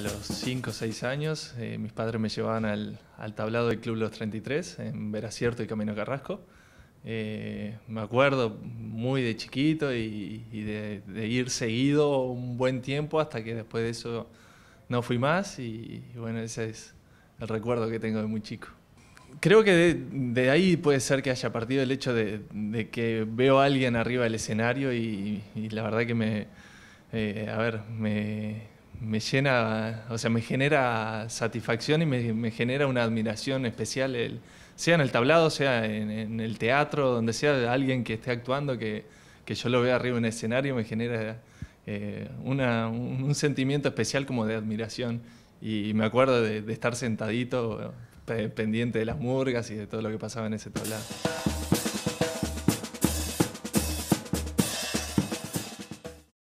a los 5 o 6 años eh, mis padres me llevaban al, al, tablado del Club Los 33 en Veracierto y Camino Carrasco. Eh, me acuerdo muy de chiquito y, de, ir seguido un buen tiempo hasta que después de eso no fui más y, bueno, ese es el recuerdo que tengo de muy chico. Creo que de, ahí puede ser que haya partido el hecho de, de que veo a alguien arriba del escenario y, la verdad que me, eh, a ver, me, me llena, o sea, me genera satisfacción y me, genera una admiración especial, el, sea en el tablado, sea en, el teatro, donde sea alguien que esté actuando, que, yo lo vea arriba en el escenario, me genera eh, un, sentimiento especial como de admiración. Y, me acuerdo de, de estar sentadito, pendiente de las murgas y de todo lo que pasaba en ese tablado.